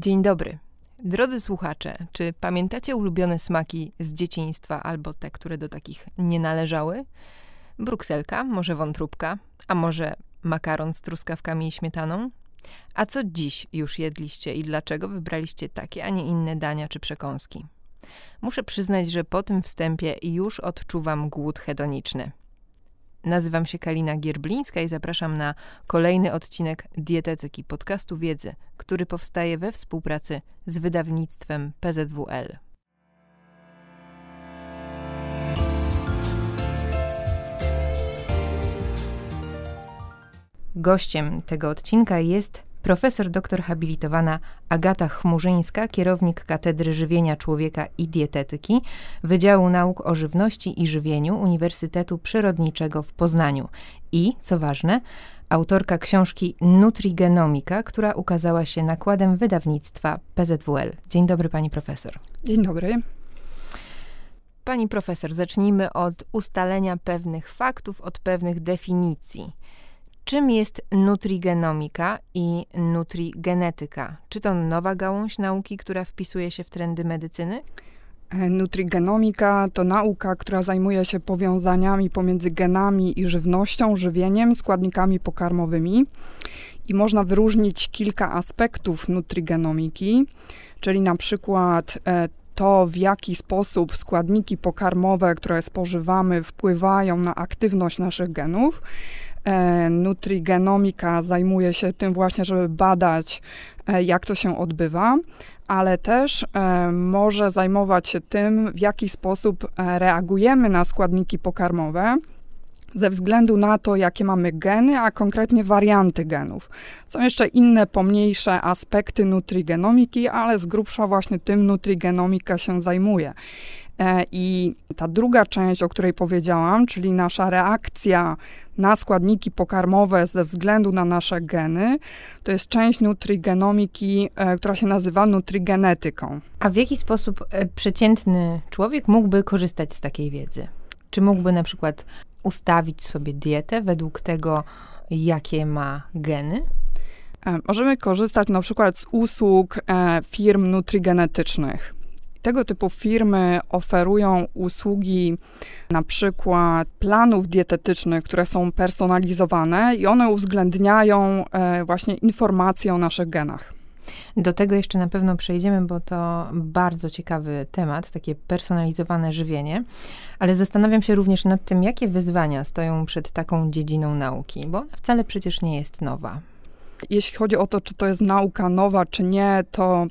Dzień dobry. Drodzy słuchacze, czy pamiętacie ulubione smaki z dzieciństwa albo te, które do takich nie należały? Brukselka, może wątróbka, a może makaron z truskawkami i śmietaną? A co dziś już jedliście i dlaczego wybraliście takie, a nie inne dania czy przekąski? Muszę przyznać, że po tym wstępie już odczuwam głód hedoniczny. Nazywam się Kalina Gierblińska i zapraszam na kolejny odcinek Dietetyki podcastu wiedzy, który powstaje we współpracy z wydawnictwem PZWL. Gościem tego odcinka jest profesor doktor habilitowana Agata Chmurzyńska, kierownik Katedry Żywienia Człowieka i Dietetyki Wydziału Nauk o Żywności i Żywieniu Uniwersytetu Przyrodniczego w Poznaniu i, co ważne, autorka książki Nutrigenomika, która ukazała się nakładem wydawnictwa PZWL. Dzień dobry pani profesor. Dzień dobry. Pani profesor, zacznijmy od ustalenia pewnych faktów, od pewnych definicji. Czym jest nutrigenomika i nutrigenetyka? Czy to nowa gałąź nauki, która wpisuje się w trendy medycyny? E, nutrigenomika to nauka, która zajmuje się powiązaniami pomiędzy genami i żywnością, żywieniem, składnikami pokarmowymi. I można wyróżnić kilka aspektów nutrigenomiki, czyli na przykład e, to, w jaki sposób składniki pokarmowe, które spożywamy, wpływają na aktywność naszych genów E, nutrigenomika zajmuje się tym właśnie, żeby badać, e, jak to się odbywa, ale też e, może zajmować się tym, w jaki sposób reagujemy na składniki pokarmowe ze względu na to, jakie mamy geny, a konkretnie warianty genów. Są jeszcze inne, pomniejsze aspekty nutrigenomiki, ale z grubsza właśnie tym nutrigenomika się zajmuje. E, I ta druga część, o której powiedziałam, czyli nasza reakcja na składniki pokarmowe ze względu na nasze geny, to jest część nutrigenomiki, e, która się nazywa nutrigenetyką. A w jaki sposób e, przeciętny człowiek mógłby korzystać z takiej wiedzy? Czy mógłby na przykład ustawić sobie dietę według tego, jakie ma geny? Możemy korzystać na przykład z usług firm nutrigenetycznych. Tego typu firmy oferują usługi na przykład planów dietetycznych, które są personalizowane i one uwzględniają e, właśnie informacje o naszych genach. Do tego jeszcze na pewno przejdziemy, bo to bardzo ciekawy temat, takie personalizowane żywienie. Ale zastanawiam się również nad tym, jakie wyzwania stoją przed taką dziedziną nauki, bo ona wcale przecież nie jest nowa. Jeśli chodzi o to, czy to jest nauka nowa, czy nie, to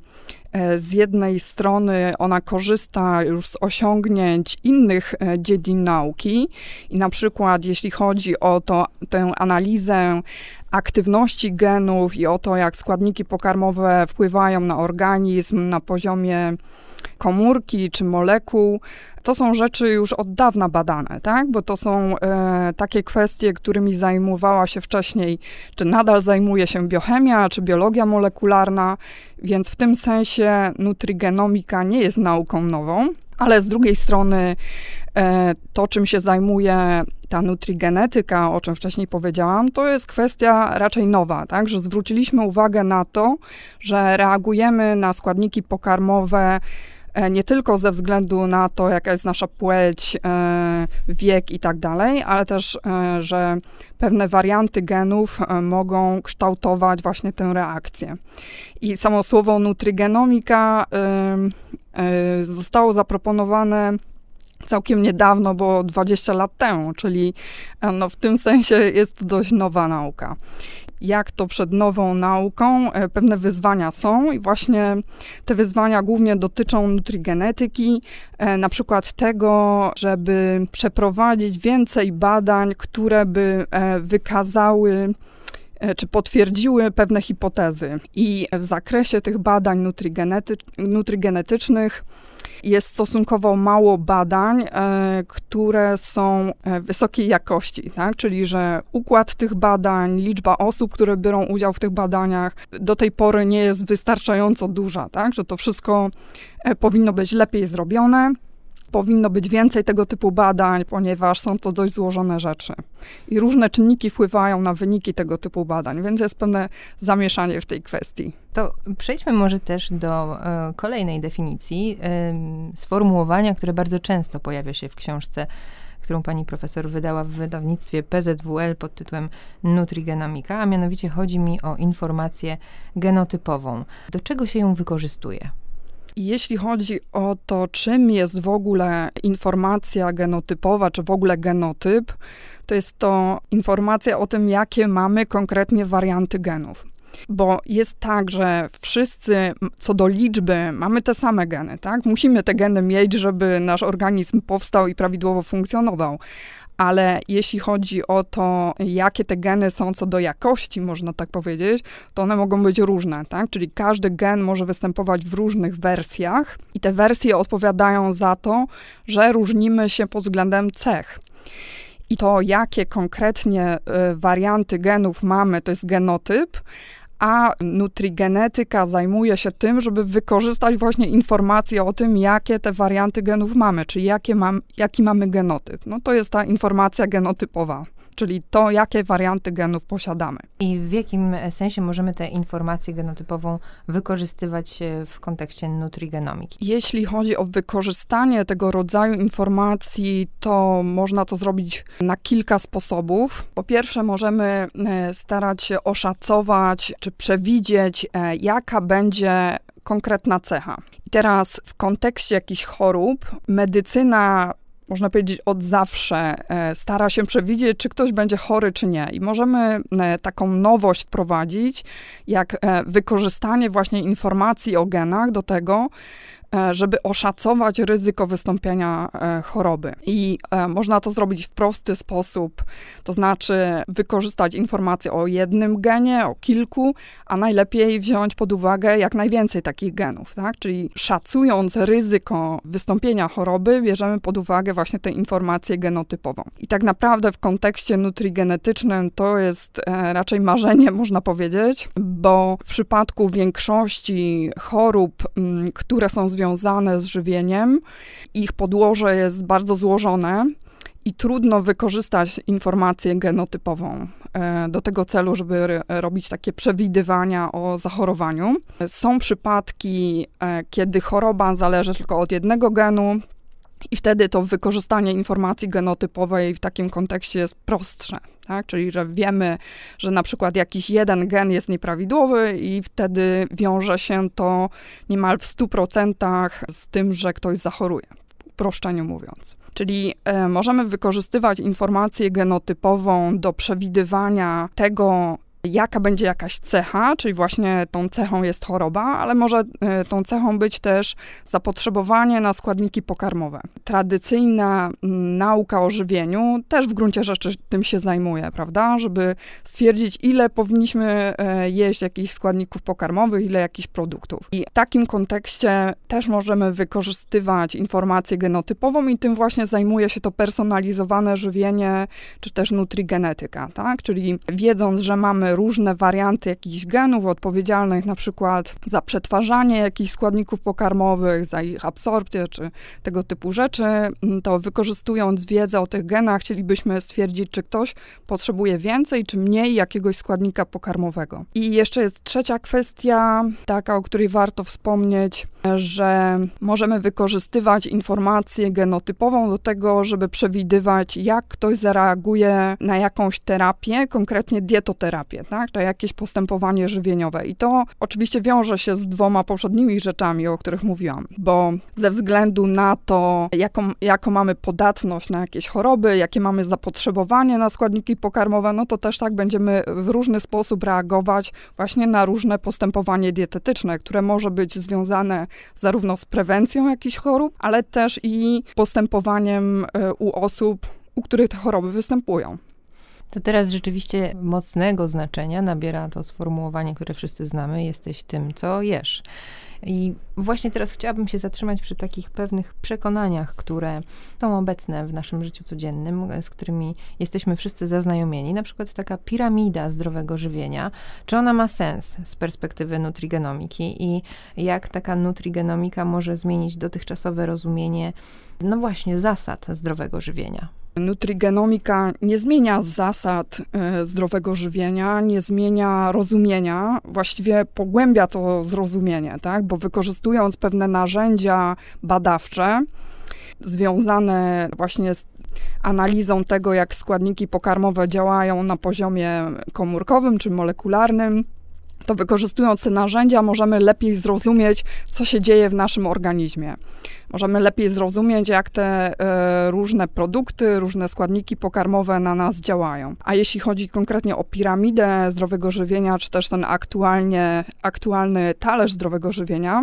e, z jednej strony ona korzysta już z osiągnięć innych e, dziedzin nauki i na przykład jeśli chodzi o to, tę analizę aktywności genów i o to, jak składniki pokarmowe wpływają na organizm na poziomie komórki czy molekuł, to są rzeczy już od dawna badane, tak? bo to są e, takie kwestie, którymi zajmowała się wcześniej, czy nadal zajmuje się biochemia, czy biologia molekularna, więc w tym sensie nutrigenomika nie jest nauką nową, ale z drugiej strony e, to, czym się zajmuje ta nutrigenetyka, o czym wcześniej powiedziałam, to jest kwestia raczej nowa, tak? Że zwróciliśmy uwagę na to, że reagujemy na składniki pokarmowe E, nie tylko ze względu na to, jaka jest nasza płeć, e, wiek i tak dalej, ale też, e, że pewne warianty genów mogą kształtować właśnie tę reakcję. I samo słowo nutrigenomika zostało zaproponowane całkiem niedawno, bo 20 lat temu, czyli no, w tym sensie jest to dość nowa nauka jak to przed nową nauką, e, pewne wyzwania są i właśnie te wyzwania głównie dotyczą nutrigenetyki, e, na przykład tego, żeby przeprowadzić więcej badań, które by e, wykazały czy potwierdziły pewne hipotezy. I w zakresie tych badań nutrigenety nutrigenetycznych jest stosunkowo mało badań, e, które są e, wysokiej jakości, tak? czyli że układ tych badań, liczba osób, które biorą udział w tych badaniach, do tej pory nie jest wystarczająco duża, tak? że to wszystko e, powinno być lepiej zrobione. Powinno być więcej tego typu badań, ponieważ są to dość złożone rzeczy. I różne czynniki wpływają na wyniki tego typu badań, więc jest pewne zamieszanie w tej kwestii. To przejdźmy może też do e, kolejnej definicji, y, sformułowania, które bardzo często pojawia się w książce którą pani profesor wydała w wydawnictwie PZWL pod tytułem Nutrigenomika, a mianowicie chodzi mi o informację genotypową. Do czego się ją wykorzystuje? Jeśli chodzi o to, czym jest w ogóle informacja genotypowa, czy w ogóle genotyp, to jest to informacja o tym, jakie mamy konkretnie warianty genów. Bo jest tak, że wszyscy co do liczby mamy te same geny, tak? Musimy te geny mieć, żeby nasz organizm powstał i prawidłowo funkcjonował ale jeśli chodzi o to, jakie te geny są co do jakości, można tak powiedzieć, to one mogą być różne, tak? Czyli każdy gen może występować w różnych wersjach i te wersje odpowiadają za to, że różnimy się pod względem cech. I to, jakie konkretnie y, warianty genów mamy, to jest genotyp, a nutrigenetyka zajmuje się tym, żeby wykorzystać właśnie informacje o tym, jakie te warianty genów mamy, czyli jakie mam, jaki mamy genotyp. No to jest ta informacja genotypowa czyli to, jakie warianty genów posiadamy. I w jakim sensie możemy tę informację genotypową wykorzystywać e, w kontekście nutrigenomiki? Jeśli chodzi o wykorzystanie tego rodzaju informacji, to można to zrobić na kilka sposobów. Po pierwsze, możemy e, starać się oszacować czy przewidzieć, e, jaka będzie konkretna cecha. I teraz w kontekście jakichś chorób medycyna można powiedzieć, od zawsze e, stara się przewidzieć, czy ktoś będzie chory, czy nie. I możemy e, taką nowość wprowadzić, jak e, wykorzystanie właśnie informacji o genach do tego, E, żeby oszacować ryzyko wystąpienia e, choroby. I e, można to zrobić w prosty sposób, to znaczy wykorzystać informacje o jednym genie, o kilku, a najlepiej wziąć pod uwagę jak najwięcej takich genów, tak? Czyli szacując ryzyko wystąpienia choroby, bierzemy pod uwagę właśnie tę informację genotypową. I tak naprawdę w kontekście nutrigenetycznym to jest raczej marzenie, można powiedzieć, bo w przypadku większości chorób, mm, które są związane związane z żywieniem. Ich podłoże jest bardzo złożone i trudno wykorzystać informację genotypową e, do tego celu, żeby robić takie przewidywania o zachorowaniu. E, są przypadki, e, kiedy choroba zależy tylko od jednego genu, i wtedy to wykorzystanie informacji genotypowej w takim kontekście jest prostsze. Tak? Czyli, że wiemy, że na przykład jakiś jeden gen jest nieprawidłowy, i wtedy wiąże się to niemal w 100% z tym, że ktoś zachoruje, w uproszczeniu mówiąc. Czyli e, możemy wykorzystywać informację genotypową do przewidywania tego, jaka będzie jakaś cecha, czyli właśnie tą cechą jest choroba, ale może e, tą cechą być też zapotrzebowanie na składniki pokarmowe. Tradycyjna nauka o żywieniu też w gruncie rzeczy tym się zajmuje, prawda? Żeby stwierdzić, ile powinniśmy e, jeść jakichś składników pokarmowych, ile jakichś produktów. I w takim kontekście też możemy wykorzystywać informację genotypową i tym właśnie zajmuje się to personalizowane żywienie, czy też nutrigenetyka, tak? Czyli wiedząc, że mamy różne warianty jakichś genów odpowiedzialnych na przykład za przetwarzanie jakichś składników pokarmowych, za ich absorpcję czy tego typu rzeczy, mm, to wykorzystując wiedzę o tych genach, chcielibyśmy stwierdzić, czy ktoś potrzebuje więcej czy mniej jakiegoś składnika pokarmowego. I jeszcze jest trzecia kwestia, taka, o której warto wspomnieć, że możemy wykorzystywać informację genotypową do tego, żeby przewidywać, jak ktoś zareaguje na jakąś terapię, konkretnie dietoterapię, tak? To jakieś postępowanie żywieniowe. I to oczywiście wiąże się z dwoma poprzednimi rzeczami, o których mówiłam, bo ze względu na to, jaką, jaką mamy podatność na jakieś choroby, jakie mamy zapotrzebowanie na składniki pokarmowe, no to też tak będziemy w różny sposób reagować właśnie na różne postępowanie dietetyczne, które może być związane zarówno z prewencją jakichś chorób, ale też i postępowaniem e, u osób, u których te choroby występują. To teraz rzeczywiście mocnego znaczenia nabiera to sformułowanie, które wszyscy znamy: jesteś tym, co jesz. I właśnie teraz chciałabym się zatrzymać przy takich pewnych przekonaniach, które są obecne w naszym życiu codziennym, z którymi jesteśmy wszyscy zaznajomieni. Na przykład taka piramida zdrowego żywienia. Czy ona ma sens z perspektywy nutrigenomiki i jak taka nutrigenomika może zmienić dotychczasowe rozumienie, no właśnie, zasad zdrowego żywienia? Nutrigenomika nie zmienia zasad e, zdrowego żywienia, nie zmienia rozumienia, właściwie pogłębia to zrozumienie, tak? bo wykorzystując pewne narzędzia badawcze związane właśnie z analizą tego, jak składniki pokarmowe działają na poziomie komórkowym czy molekularnym, to wykorzystując te narzędzia możemy lepiej zrozumieć, co się dzieje w naszym organizmie. Możemy lepiej zrozumieć, jak te e, różne produkty, różne składniki pokarmowe na nas działają. A jeśli chodzi konkretnie o piramidę zdrowego żywienia, czy też ten aktualnie, aktualny talerz zdrowego żywienia,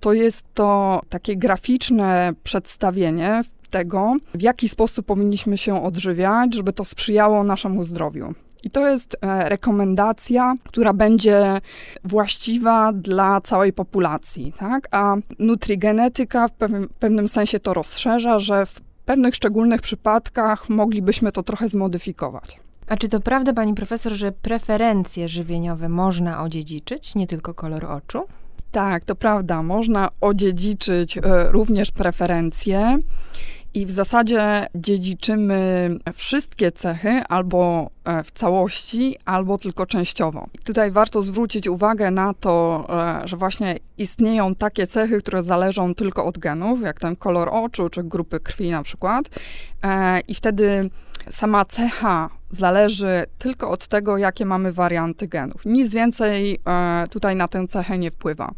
to jest to takie graficzne przedstawienie, tego, w jaki sposób powinniśmy się odżywiać, żeby to sprzyjało naszemu zdrowiu. I to jest e, rekomendacja, która będzie właściwa dla całej populacji, tak? A nutrigenetyka w pewnym, w pewnym sensie to rozszerza, że w pewnych szczególnych przypadkach moglibyśmy to trochę zmodyfikować. A czy to prawda, pani profesor, że preferencje żywieniowe można odziedziczyć, nie tylko kolor oczu? Tak, to prawda. Można odziedziczyć e, również preferencje. I w zasadzie dziedziczymy wszystkie cechy albo e, w całości, albo tylko częściowo. I tutaj warto zwrócić uwagę na to, e, że właśnie istnieją takie cechy, które zależą tylko od genów, jak ten kolor oczu czy grupy krwi na przykład. E, I wtedy sama cecha zależy tylko od tego, jakie mamy warianty genów. Nic więcej tutaj na tę cechę nie wpływa.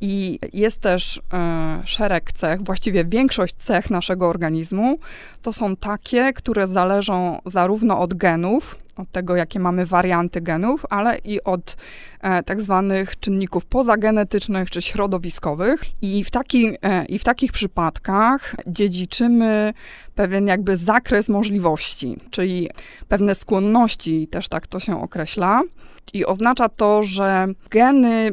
I jest też e, szereg cech, właściwie większość cech naszego organizmu to są takie, które zależą zarówno od genów, od tego, jakie mamy warianty genów, ale i od e, tak zwanych czynników pozagenetycznych czy środowiskowych. I w, taki, e, I w takich przypadkach dziedziczymy pewien jakby zakres możliwości, czyli pewne skłonności, też tak to się określa. I oznacza to, że geny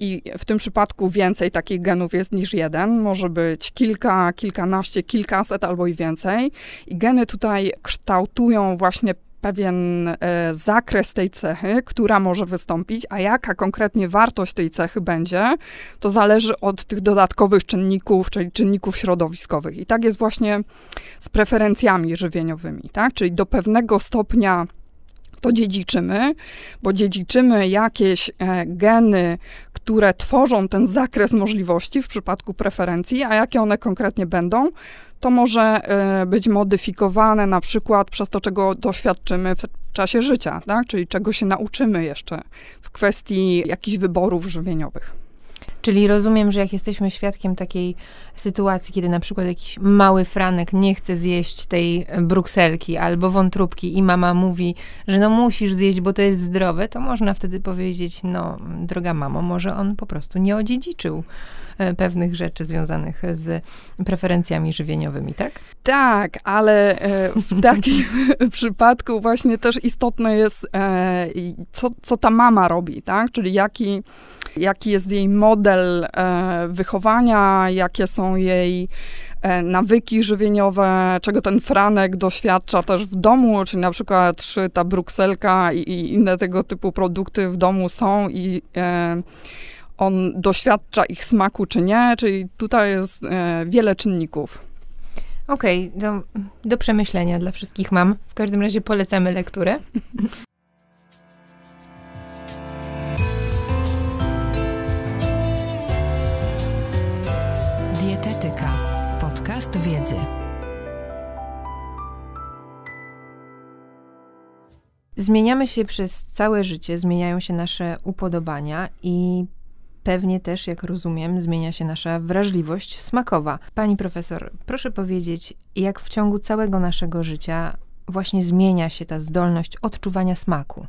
i w tym przypadku więcej takich genów jest niż jeden, może być kilka, kilkanaście, kilkaset albo i więcej. I geny tutaj kształtują właśnie pewien e, zakres tej cechy, która może wystąpić, a jaka konkretnie wartość tej cechy będzie, to zależy od tych dodatkowych czynników, czyli czynników środowiskowych. I tak jest właśnie z preferencjami żywieniowymi, tak? Czyli do pewnego stopnia to dziedziczymy, bo dziedziczymy jakieś e, geny, które tworzą ten zakres możliwości w przypadku preferencji, a jakie one konkretnie będą, to może e, być modyfikowane na przykład przez to, czego doświadczymy w, w czasie życia, tak? czyli czego się nauczymy jeszcze w kwestii jakichś wyborów żywieniowych. Czyli rozumiem, że jak jesteśmy świadkiem takiej sytuacji, kiedy na przykład jakiś mały franek nie chce zjeść tej e, brukselki albo wątróbki i mama mówi, że no musisz zjeść, bo to jest zdrowe, to można wtedy powiedzieć, no droga mamo, może on po prostu nie odziedziczył E, pewnych rzeczy związanych z preferencjami żywieniowymi, tak? Tak, ale e, w takim przypadku właśnie też istotne jest, e, co, co ta mama robi, tak? Czyli jaki, jaki jest jej model wychowania, jakie są jej nawyki żywieniowe, czego ten Franek doświadcza też w domu, czy na przykład czy ta brukselka i, i inne tego typu produkty w domu są i e, on doświadcza ich smaku czy nie, czyli tutaj jest e, wiele czynników. Okej, okay, do, do przemyślenia dla wszystkich mam. W każdym razie polecamy lekturę. Dietetyka. Podcast wiedzy. Zmieniamy się przez całe życie, zmieniają się nasze upodobania i pewnie też, jak rozumiem, zmienia się nasza wrażliwość smakowa. Pani profesor, proszę powiedzieć, jak w ciągu całego naszego życia właśnie zmienia się ta zdolność odczuwania smaku?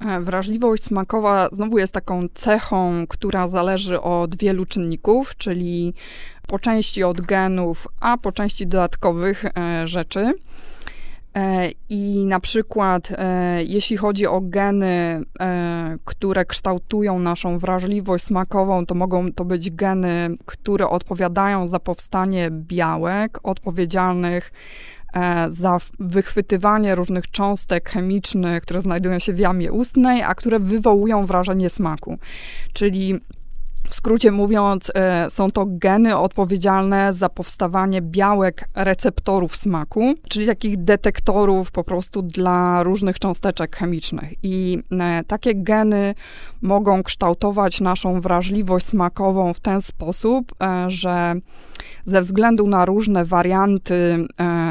E, wrażliwość smakowa znowu jest taką cechą, która zależy od wielu czynników, czyli po części od genów, a po części dodatkowych e, rzeczy. E, I na przykład, e, jeśli chodzi o geny, e, które kształtują naszą wrażliwość smakową, to mogą to być geny, które odpowiadają za powstanie białek odpowiedzialnych za wychwytywanie różnych cząstek chemicznych, które znajdują się w jamie ustnej, a które wywołują wrażenie smaku. Czyli w skrócie mówiąc, e, są to geny odpowiedzialne za powstawanie białek receptorów smaku, czyli takich detektorów po prostu dla różnych cząsteczek chemicznych. I e, takie geny mogą kształtować naszą wrażliwość smakową w ten sposób, e, że ze względu na różne warianty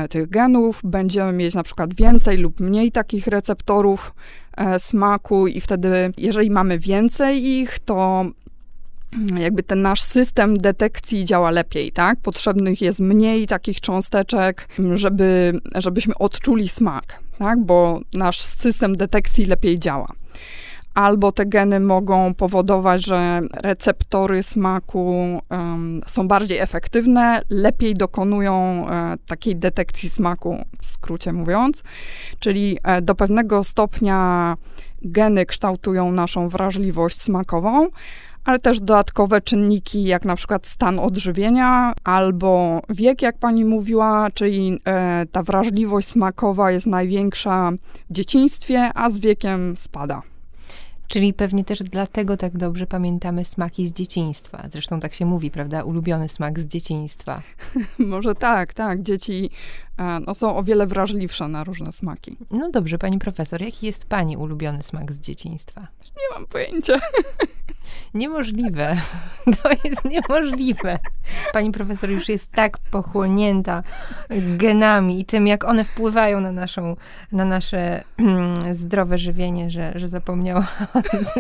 tych genów będziemy mieć na przykład więcej lub mniej takich receptorów smaku i wtedy, jeżeli mamy więcej ich, to jakby ten nasz system detekcji działa lepiej, tak? Potrzebnych jest mniej takich cząsteczek, żeby, żebyśmy odczuli smak, tak? Bo nasz system detekcji lepiej działa. Albo te geny mogą powodować, że receptory smaku um, są bardziej efektywne, lepiej dokonują e, takiej detekcji smaku, w skrócie mówiąc, czyli e, do pewnego stopnia geny kształtują naszą wrażliwość smakową, ale też dodatkowe czynniki, jak na przykład stan odżywienia albo wiek, jak pani mówiła, czyli e, ta wrażliwość smakowa jest największa w dzieciństwie, a z wiekiem spada. Czyli pewnie też dlatego tak dobrze pamiętamy smaki z dzieciństwa. Zresztą tak się mówi, prawda? Ulubiony smak z dzieciństwa. Może tak, tak. Dzieci e, no, są o wiele wrażliwsze na różne smaki. No dobrze, pani profesor, jaki jest pani ulubiony smak z dzieciństwa? Nie mam pojęcia. Niemożliwe. To jest niemożliwe. Pani profesor już jest tak pochłonięta genami i tym, jak one wpływają na, naszą, na nasze mm, zdrowe żywienie, że, że zapomniała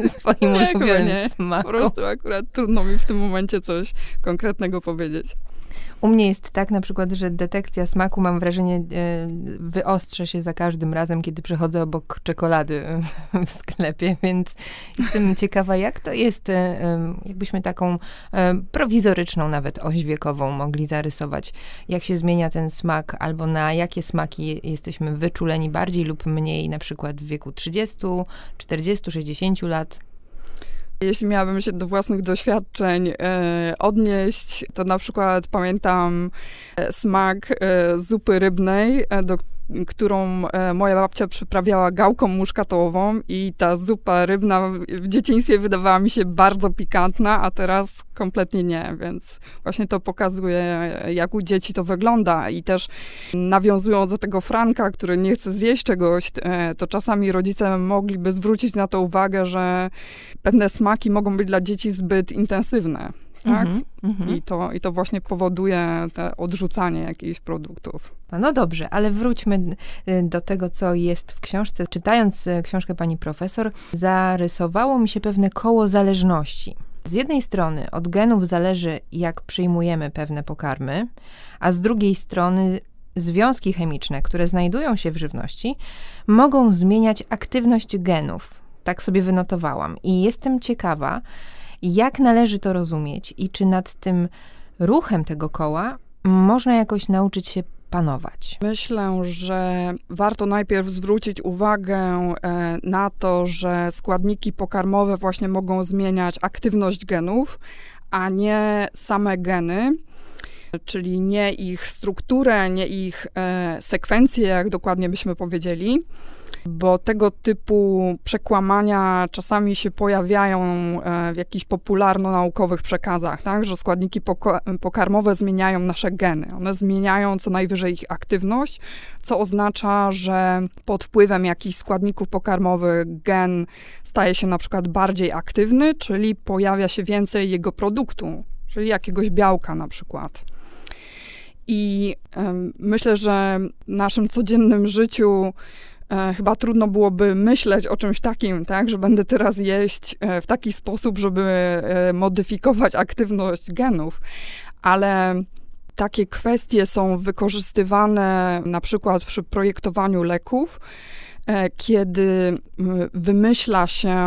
o swoim no, ulubionym smaku. Po prostu akurat trudno mi w tym momencie coś konkretnego powiedzieć. U mnie jest tak na przykład, że detekcja smaku, mam wrażenie, e, wyostrza się za każdym razem, kiedy przechodzę obok czekolady w sklepie, więc jestem ciekawa, jak to jest, e, jakbyśmy taką e, prowizoryczną nawet oś wiekową mogli zarysować, jak się zmienia ten smak, albo na jakie smaki jesteśmy wyczuleni bardziej lub mniej, na przykład w wieku 30, 40, 60 lat. Jeśli miałabym się do własnych doświadczeń e, odnieść, to na przykład pamiętam e, smak e, zupy rybnej, do którą e, moja babcia przyprawiała gałką muszkatołową i ta zupa rybna w dzieciństwie wydawała mi się bardzo pikantna, a teraz kompletnie nie, więc właśnie to pokazuje, jak u dzieci to wygląda i też nawiązując do tego Franka, który nie chce zjeść czegoś, e, to czasami rodzice mogliby zwrócić na to uwagę, że pewne smaki mogą być dla dzieci zbyt intensywne tak? Mm -hmm. I, to, I to właśnie powoduje te odrzucanie jakichś produktów. No dobrze, ale wróćmy y, do tego, co jest w książce. Czytając y, książkę pani profesor, zarysowało mi się pewne koło zależności. Z jednej strony od genów zależy, jak przyjmujemy pewne pokarmy, a z drugiej strony związki chemiczne, które znajdują się w żywności, mogą zmieniać aktywność genów. Tak sobie wynotowałam i jestem ciekawa, jak należy to rozumieć i czy nad tym ruchem tego koła można jakoś nauczyć się panować? Myślę, że warto najpierw zwrócić uwagę e, na to, że składniki pokarmowe właśnie mogą zmieniać aktywność genów, a nie same geny czyli nie ich strukturę, nie ich e, sekwencję, jak dokładnie byśmy powiedzieli bo tego typu przekłamania czasami się pojawiają e, w jakichś popularno-naukowych przekazach, tak? że składniki pokarmowe zmieniają nasze geny. One zmieniają co najwyżej ich aktywność, co oznacza, że pod wpływem jakichś składników pokarmowych gen staje się na przykład bardziej aktywny, czyli pojawia się więcej jego produktu, czyli jakiegoś białka na przykład. I y, myślę, że w naszym codziennym życiu E, chyba trudno byłoby myśleć o czymś takim, tak, że będę teraz jeść e, w taki sposób, żeby e, modyfikować aktywność genów, ale takie kwestie są wykorzystywane na przykład przy projektowaniu leków, e, kiedy wymyśla się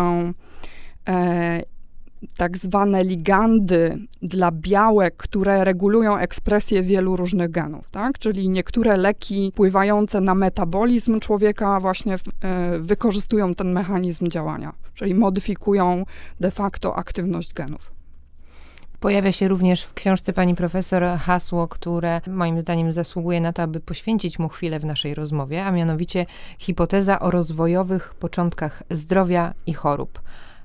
tak zwane ligandy dla białek, które regulują ekspresję wielu różnych genów, tak? Czyli niektóre leki wpływające na metabolizm człowieka właśnie w, e, wykorzystują ten mechanizm działania, czyli modyfikują de facto aktywność genów. Pojawia się również w książce pani profesor hasło, które moim zdaniem zasługuje na to, aby poświęcić mu chwilę w naszej rozmowie, a mianowicie hipoteza o rozwojowych początkach zdrowia i chorób.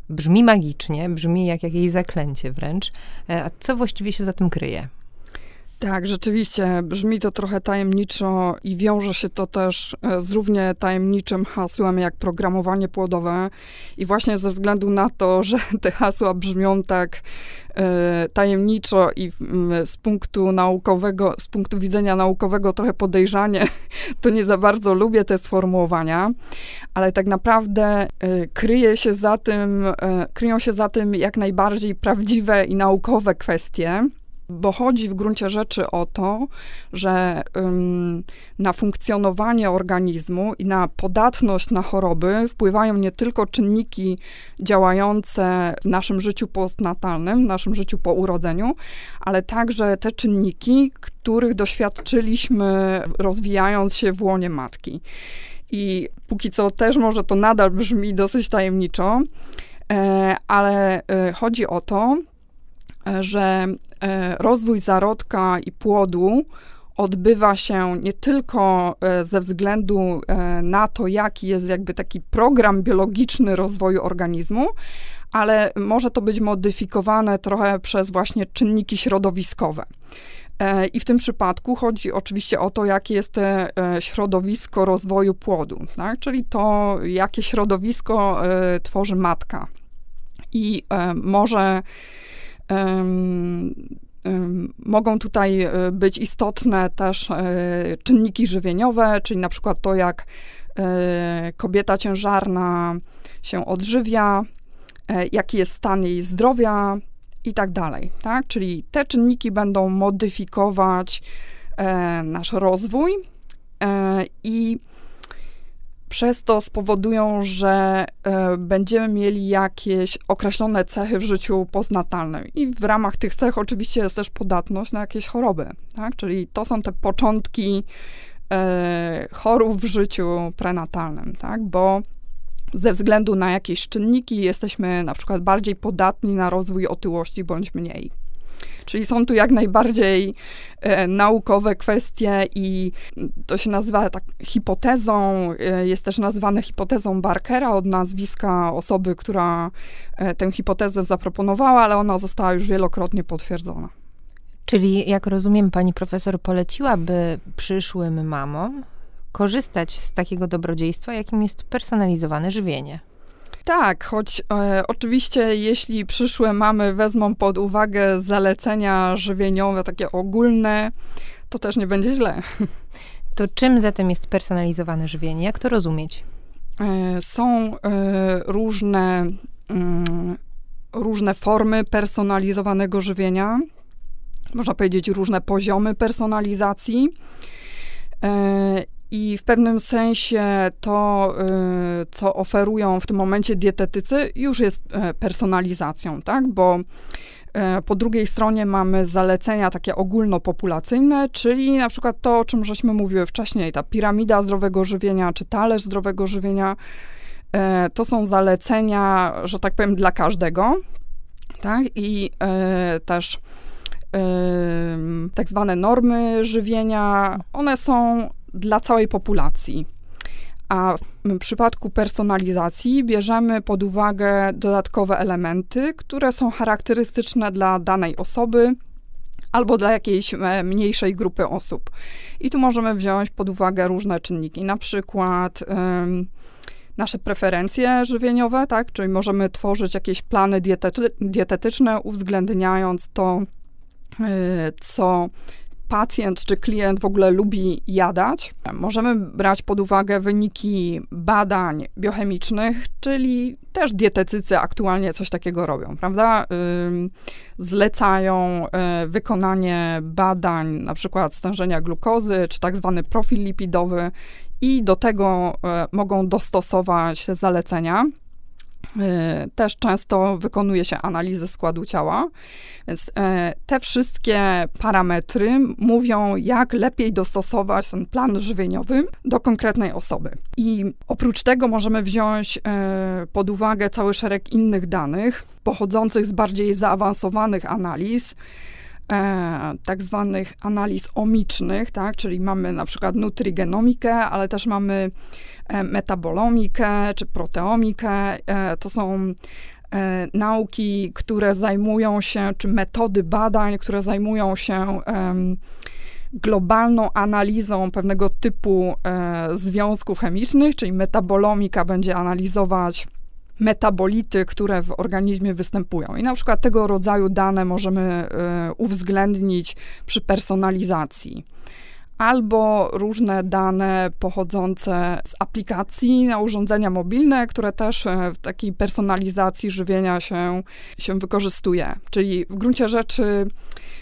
Brzmi magicznie, brzmi jak jakieś zaklęcie wręcz. E, a co właściwie się za tym kryje? Tak, rzeczywiście brzmi to trochę tajemniczo i wiąże się to też e, z równie tajemniczym hasłem jak programowanie płodowe. I właśnie ze względu na to, że te hasła brzmią tak e, tajemniczo i z punktu naukowego, z punktu widzenia naukowego trochę podejrzanie, to nie za bardzo lubię te sformułowania, ale tak naprawdę e, kryje się za tym, kryją się za tym jak najbardziej prawdziwe i naukowe kwestie bo chodzi w gruncie rzeczy o to, że ym, na funkcjonowanie organizmu i na podatność na choroby wpływają nie tylko czynniki działające w naszym życiu postnatalnym, w naszym życiu po urodzeniu, ale także te czynniki, których doświadczyliśmy rozwijając się w łonie matki. I póki co też może to nadal brzmi dosyć tajemniczo, e, ale e, chodzi o to, że e, rozwój zarodka i płodu odbywa się nie tylko e, ze względu e, na to, jaki jest jakby taki program biologiczny rozwoju organizmu, ale może to być modyfikowane trochę przez właśnie czynniki środowiskowe. I w tym przypadku chodzi oczywiście o to, jakie jest środowisko rozwoju płodu, tak? czyli to, jakie środowisko tworzy matka. I może Mogą tutaj e, być istotne też e, czynniki żywieniowe, czyli na przykład to, jak e, kobieta ciężarna się odżywia, jaki jest stan jej zdrowia i tak dalej. Tak? Czyli te czynniki będą modyfikować nasz rozwój i przez to spowodują, że e, będziemy mieli jakieś określone cechy w życiu postnatalnym. I w ramach tych cech oczywiście jest też podatność na jakieś choroby, tak? Czyli to są te początki e, chorób w życiu prenatalnym, tak? Bo ze względu na jakieś czynniki jesteśmy na przykład bardziej podatni na rozwój otyłości bądź mniej. Czyli są tu jak najbardziej e, naukowe kwestie i to się nazywa tak hipotezą, e, jest też nazwane hipotezą Barkera od nazwiska osoby, która e, tę hipotezę zaproponowała, ale ona została już wielokrotnie potwierdzona. Czyli, jak rozumiem, pani profesor poleciłaby przyszłym mamom korzystać z takiego dobrodziejstwa, jakim jest personalizowane żywienie. Tak, choć e, oczywiście jeśli przyszłe mamy wezmą pod uwagę zalecenia żywieniowe, takie ogólne, to też nie będzie źle. To czym zatem jest personalizowane żywienie? Jak to rozumieć? E, są e, różne, mm, różne formy personalizowanego żywienia. Można powiedzieć różne poziomy personalizacji. E, i w pewnym sensie to, y, co oferują w tym momencie dietetycy, już jest e, personalizacją, tak? Bo e, po drugiej stronie mamy zalecenia takie ogólnopopulacyjne, czyli na przykład to, o czym żeśmy mówiły wcześniej, ta piramida zdrowego żywienia czy talerz zdrowego żywienia. E, to są zalecenia, że tak powiem, dla każdego. Tak? I też tak zwane normy żywienia, one są dla całej populacji. A w przypadku personalizacji bierzemy pod uwagę dodatkowe elementy, które są charakterystyczne dla danej osoby albo dla jakiejś e, mniejszej grupy osób. I tu możemy wziąć pod uwagę różne czynniki, na przykład ym, nasze preferencje żywieniowe, tak? czyli możemy tworzyć jakieś plany dietety- dietetyczne, uwzględniając to, yy, co pacjent czy klient w ogóle lubi jadać. Możemy brać pod uwagę wyniki badań biochemicznych, czyli też dietetycy aktualnie coś takiego robią, prawda? Zlecają y, wykonanie badań, na przykład stężenia glukozy, czy tak zwany profil lipidowy, i do tego y, mogą dostosować zalecenia. E, też często wykonuje się analizę składu ciała, więc e, te wszystkie parametry mówią, jak lepiej dostosować ten plan żywieniowy do konkretnej osoby. I oprócz tego możemy wziąć e, pod uwagę cały szereg innych danych pochodzących z bardziej zaawansowanych analiz, e, tak zwanych analiz omicznych, tak? czyli mamy na przykład nutrigenomikę, ale też mamy e, metabolomikę czy proteomikę. E, to są e, nauki, które zajmują się, czy metody badań, które zajmują się globalną analizą pewnego typu e, związków chemicznych, czyli metabolomika będzie analizować metabolity, które w organizmie występują. I na przykład tego rodzaju dane możemy y, uwzględnić przy personalizacji. Albo różne dane pochodzące z aplikacji na urządzenia mobilne, które też e, w takiej personalizacji żywienia się, się wykorzystuje. Czyli w gruncie rzeczy,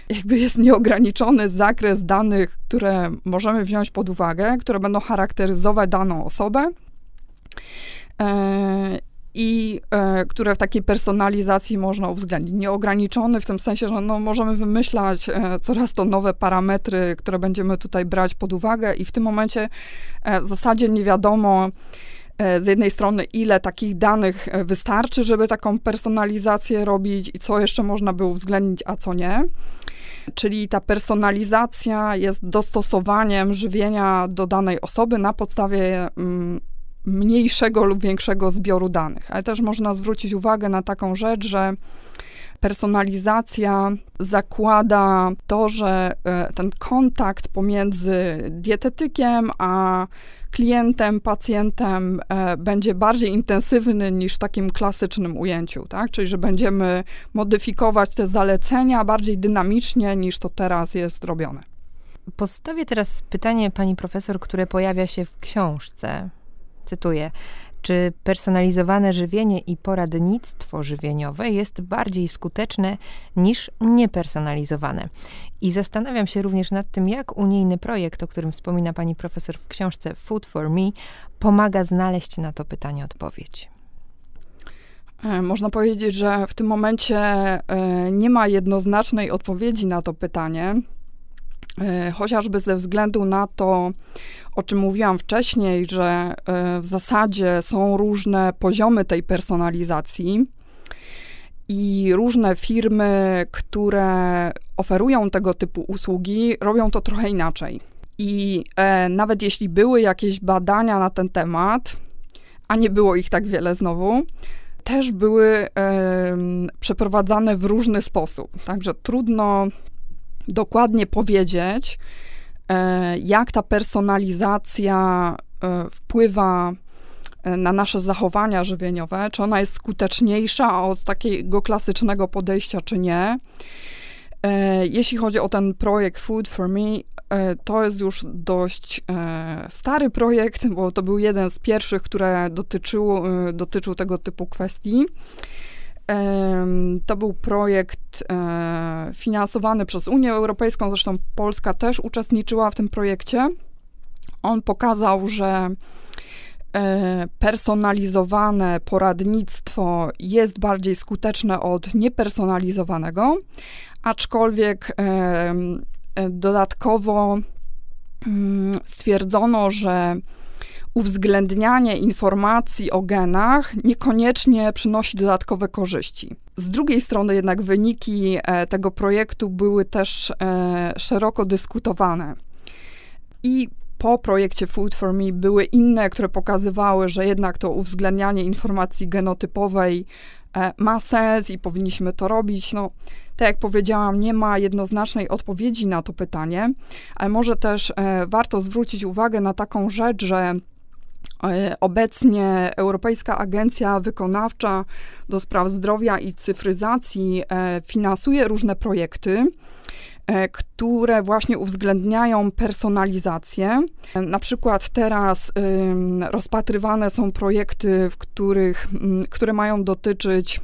jakby jest nieograniczony zakres danych, które możemy wziąć pod uwagę, które będą charakteryzować daną osobę. E, i e, które w takiej personalizacji można uwzględnić. Nieograniczony w tym sensie, że no, możemy wymyślać e, coraz to nowe parametry, które będziemy tutaj brać pod uwagę i w tym momencie e, w zasadzie nie wiadomo, e, z jednej strony, ile takich danych e, wystarczy, żeby taką personalizację robić i co jeszcze można by uwzględnić, a co nie. Czyli ta personalizacja jest dostosowaniem żywienia do danej osoby na podstawie mm, mniejszego lub większego zbioru danych. Ale też można zwrócić uwagę na taką rzecz, że personalizacja zakłada to, że e, ten kontakt pomiędzy dietetykiem a klientem, pacjentem e, będzie bardziej intensywny niż w takim klasycznym ujęciu, tak? Czyli, że będziemy modyfikować te zalecenia bardziej dynamicznie niż to teraz jest robione. Postawię teraz pytanie pani profesor, które pojawia się w książce cytuję, czy personalizowane żywienie i poradnictwo żywieniowe jest bardziej skuteczne niż niepersonalizowane. I zastanawiam się również nad tym, jak unijny projekt, o którym wspomina pani profesor w książce Food for Me, pomaga znaleźć na to pytanie odpowiedź. E, można powiedzieć, że w tym momencie e, nie ma jednoznacznej odpowiedzi na to pytanie. E, chociażby ze względu na to, o czym mówiłam wcześniej, że e, w zasadzie są różne poziomy tej personalizacji i różne firmy, które oferują tego typu usługi, robią to trochę inaczej. I e, nawet jeśli były jakieś badania na ten temat, a nie było ich tak wiele znowu, też były przeprowadzane w różny sposób. Także trudno dokładnie powiedzieć, e, jak ta personalizacja e, wpływa e, na nasze zachowania żywieniowe, czy ona jest skuteczniejsza od takiego klasycznego podejścia, czy nie. Jeśli chodzi o ten projekt Food for Me, to jest już dość stary projekt, bo to był jeden z pierwszych, które dotyczył, dotyczył tego typu kwestii. To był projekt e, finansowany przez Unię Europejską, zresztą Polska też uczestniczyła w tym projekcie. On pokazał, że e, personalizowane poradnictwo jest bardziej skuteczne od niepersonalizowanego, aczkolwiek dodatkowo mm, stwierdzono, że uwzględnianie informacji o genach niekoniecznie przynosi dodatkowe korzyści. Z drugiej strony jednak wyniki e, tego projektu były też e, szeroko dyskutowane. I po projekcie Food for Me były inne, które pokazywały, że jednak to uwzględnianie informacji genotypowej e, ma sens i powinniśmy to robić. No, tak jak powiedziałam, nie ma jednoznacznej odpowiedzi na to pytanie, ale może też warto zwrócić uwagę na taką rzecz, że E, obecnie Europejska Agencja Wykonawcza do Spraw Zdrowia i Cyfryzacji e, finansuje różne projekty, e, które właśnie uwzględniają personalizację. Na przykład teraz rozpatrywane są projekty, w których, mm, które mają dotyczyć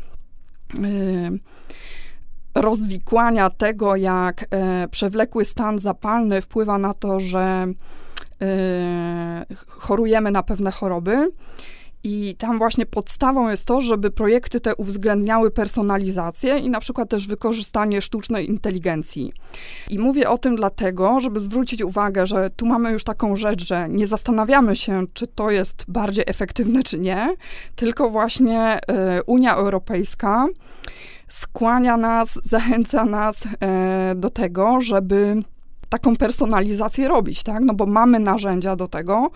rozwikłania tego, jak przewlekły stan zapalny wpływa na to, że Y, chorujemy na pewne choroby. I tam właśnie podstawą jest to, żeby projekty te uwzględniały personalizację i na przykład też wykorzystanie sztucznej inteligencji. I mówię o tym dlatego, żeby zwrócić uwagę, że tu mamy już taką rzecz, że nie zastanawiamy się, czy to jest bardziej efektywne, czy nie, tylko właśnie y, Unia Europejska skłania nas, zachęca nas y, do tego, żeby taką personalizację robić, tak? No bo mamy narzędzia do tego,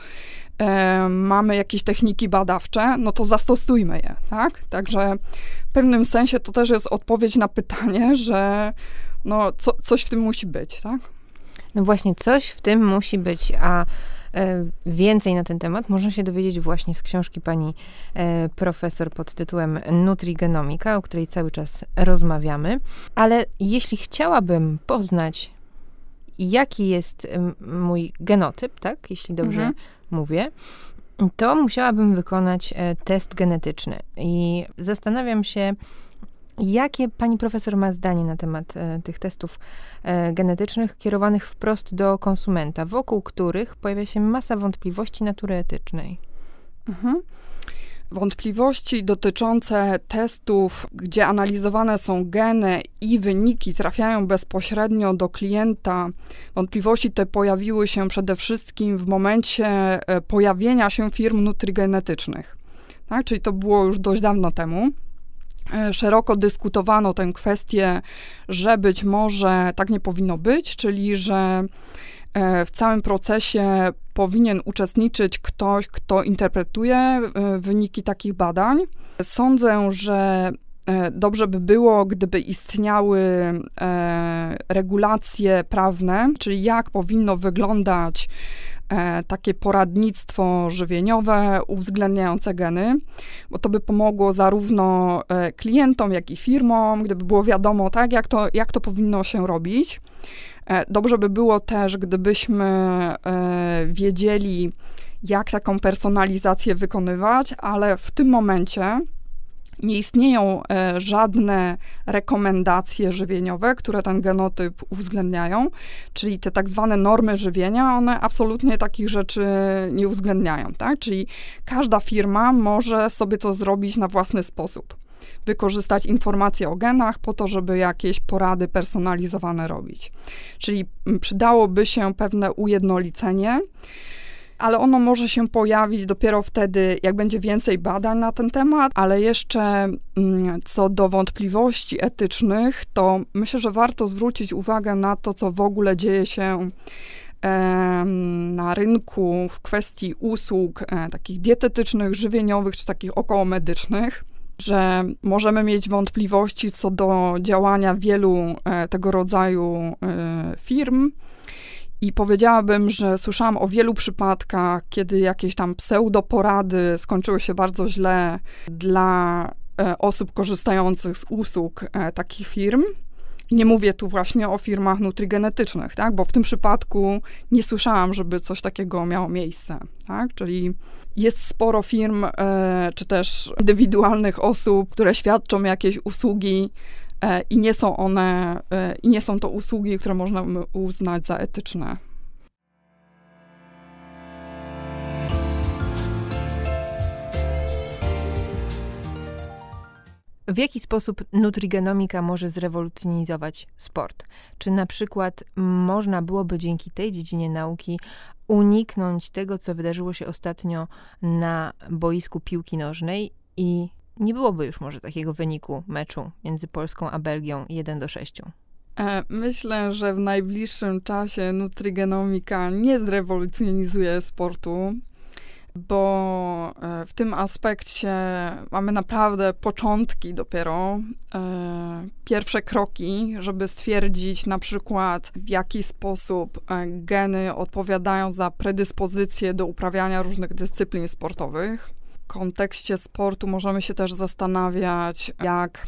e, mamy jakieś techniki badawcze, no to zastosujmy je, tak? Także w pewnym sensie to też jest odpowiedź na pytanie, że no co, coś w tym musi być, tak? No właśnie, coś w tym musi być, a e, Więcej na ten temat można się dowiedzieć właśnie z książki pani e, profesor pod tytułem Nutrigenomika, o której cały czas rozmawiamy. Ale jeśli chciałabym poznać jaki jest mój genotyp, tak, jeśli dobrze mhm. mówię, to musiałabym wykonać e, test genetyczny. I zastanawiam się, Jakie pani profesor ma zdanie na temat e, tych testów e, genetycznych kierowanych wprost do konsumenta, wokół których pojawia się masa wątpliwości natury etycznej? Mhm. Wątpliwości dotyczące testów, gdzie analizowane są geny i wyniki trafiają bezpośrednio do klienta, wątpliwości te pojawiły się przede wszystkim w momencie e, pojawienia się firm nutrigenetycznych. Tak, czyli to było już dość dawno temu e, szeroko dyskutowano tę kwestię, że być może tak nie powinno być, czyli że e, w całym procesie powinien uczestniczyć ktoś, kto interpretuje e, wyniki takich badań. Sądzę, że e, dobrze by było, gdyby istniały e, regulacje prawne, czyli jak powinno wyglądać takie poradnictwo żywieniowe uwzględniające geny, bo to by pomogło zarówno klientom, jak i firmom, gdyby było wiadomo, tak, jak to, jak to powinno się robić. Dobrze by było też, gdybyśmy wiedzieli, jak taką personalizację wykonywać, ale w tym momencie nie istnieją e, żadne rekomendacje żywieniowe, które ten genotyp uwzględniają, czyli te tak zwane normy żywienia, one absolutnie takich rzeczy nie uwzględniają, tak? Czyli każda firma może sobie to zrobić na własny sposób wykorzystać informacje o genach po to, żeby jakieś porady personalizowane robić. Czyli mm, przydałoby się pewne ujednolicenie ale ono może się pojawić dopiero wtedy, jak będzie więcej badań na ten temat. Ale jeszcze mm, co do wątpliwości etycznych, to myślę, że warto zwrócić uwagę na to, co w ogóle dzieje się na rynku w kwestii usług e, takich dietetycznych, żywieniowych czy takich okołomedycznych że możemy mieć wątpliwości co do działania wielu e, tego rodzaju e, firm. I powiedziałabym, że słyszałam o wielu przypadkach, kiedy jakieś tam pseudoporady skończyły się bardzo źle dla e, osób korzystających z usług takich firm nie mówię tu właśnie o firmach nutrigenetycznych, tak? bo w tym przypadku nie słyszałam, żeby coś takiego miało miejsce. Tak? Czyli jest sporo firm, e, czy też indywidualnych osób, które świadczą jakieś usługi e, i nie są one, e, i nie są to usługi, które można uznać za etyczne. W jaki sposób nutrigenomika może zrewolucjonizować sport? Czy na przykład można byłoby dzięki tej dziedzinie nauki uniknąć tego, co wydarzyło się ostatnio na boisku piłki nożnej i nie byłoby już może takiego wyniku meczu między Polską a Belgią 1 do 6? E, myślę, że w najbliższym czasie nutrigenomika nie zrewolucjonizuje sportu bo e, w tym aspekcie mamy naprawdę początki dopiero, e, pierwsze kroki, żeby stwierdzić na przykład, w jaki sposób e, geny odpowiadają za predyspozycje do uprawiania różnych dyscyplin sportowych. W kontekście sportu możemy się też zastanawiać, jak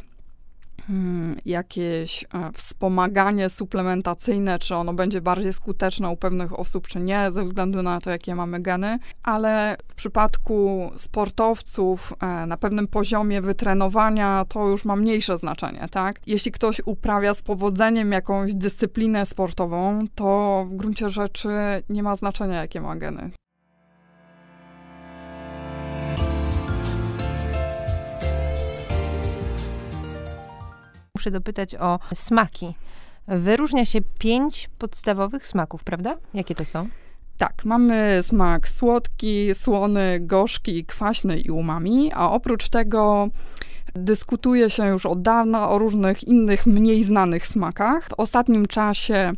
Hmm, jakieś e, wspomaganie suplementacyjne, czy ono będzie bardziej skuteczne u pewnych osób, czy nie, ze względu na to, jakie mamy geny, ale w przypadku sportowców e, na pewnym poziomie wytrenowania to już ma mniejsze znaczenie, tak? Jeśli ktoś uprawia z powodzeniem jakąś dyscyplinę sportową, to w gruncie rzeczy nie ma znaczenia, jakie ma geny. Muszę dopytać o smaki. Wyróżnia się pięć podstawowych smaków, prawda? Jakie to są? Tak, mamy smak słodki, słony, gorzki, kwaśny i umami, a oprócz tego dyskutuje się już od dawna o różnych innych, mniej znanych smakach. W ostatnim czasie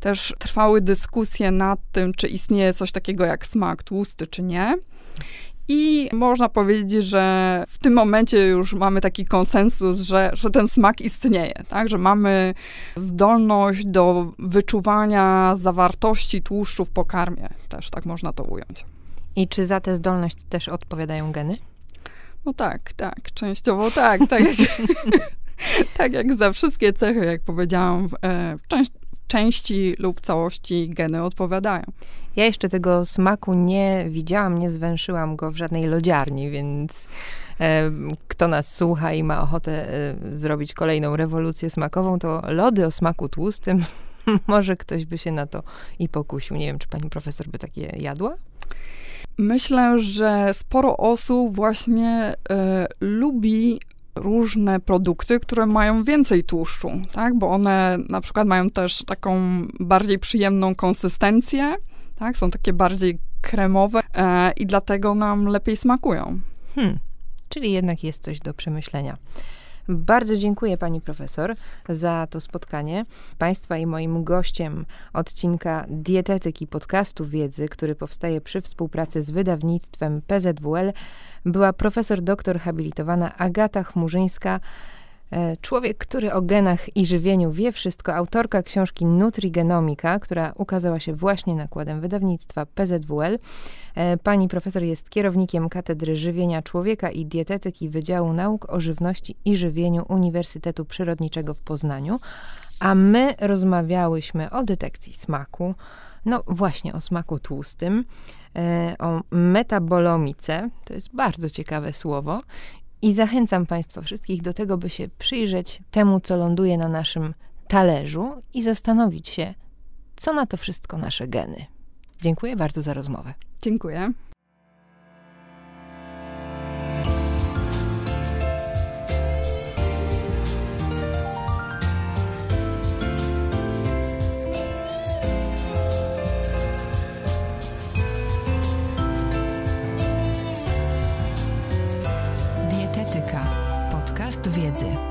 też trwały dyskusje nad tym, czy istnieje coś takiego jak smak tłusty, czy nie. I można powiedzieć, że w tym momencie już mamy taki konsensus, że, że ten smak istnieje, tak? że mamy zdolność do wyczuwania zawartości tłuszczu w pokarmie, też tak można to ująć. I czy za tę zdolność też odpowiadają geny? No tak, tak, częściowo tak, tak jak, tak jak za wszystkie cechy, jak powiedziałam, e, część, części lub całości geny odpowiadają. Ja jeszcze tego smaku nie widziałam, nie zwęszyłam go w żadnej lodziarni, więc e, kto nas słucha i ma ochotę e, zrobić kolejną rewolucję smakową, to lody o smaku tłustym, może ktoś by się na to i pokusił. Nie wiem, czy pani profesor by takie jadła? Myślę, że sporo osób właśnie e, lubi różne produkty, które mają więcej tłuszczu, tak? bo one na przykład mają też taką bardziej przyjemną konsystencję, tak? są takie bardziej kremowe e, i dlatego nam lepiej smakują. Hmm. Czyli jednak jest coś do przemyślenia. Bardzo dziękuję pani profesor za to spotkanie. Państwa i moim gościem odcinka Dietetyki podcastu Wiedzy, który powstaje przy współpracy z wydawnictwem PZWL była profesor doktor habilitowana Agata Chmurzyńska, e, człowiek, który o genach i żywieniu wie wszystko, autorka książki Nutrigenomika, która ukazała się właśnie nakładem wydawnictwa PZWL. E, pani profesor jest kierownikiem Katedry Żywienia Człowieka i Dietetyki Wydziału Nauk o Żywności i Żywieniu Uniwersytetu Przyrodniczego w Poznaniu. A my rozmawiałyśmy o detekcji smaku, no właśnie o smaku tłustym, e, o metabolomice, to jest bardzo ciekawe słowo i zachęcam Państwa wszystkich do tego, by się przyjrzeć temu, co ląduje na naszym talerzu i zastanowić się, co na to wszystko nasze geny. Dziękuję bardzo za rozmowę. Dziękuję. wiedzy.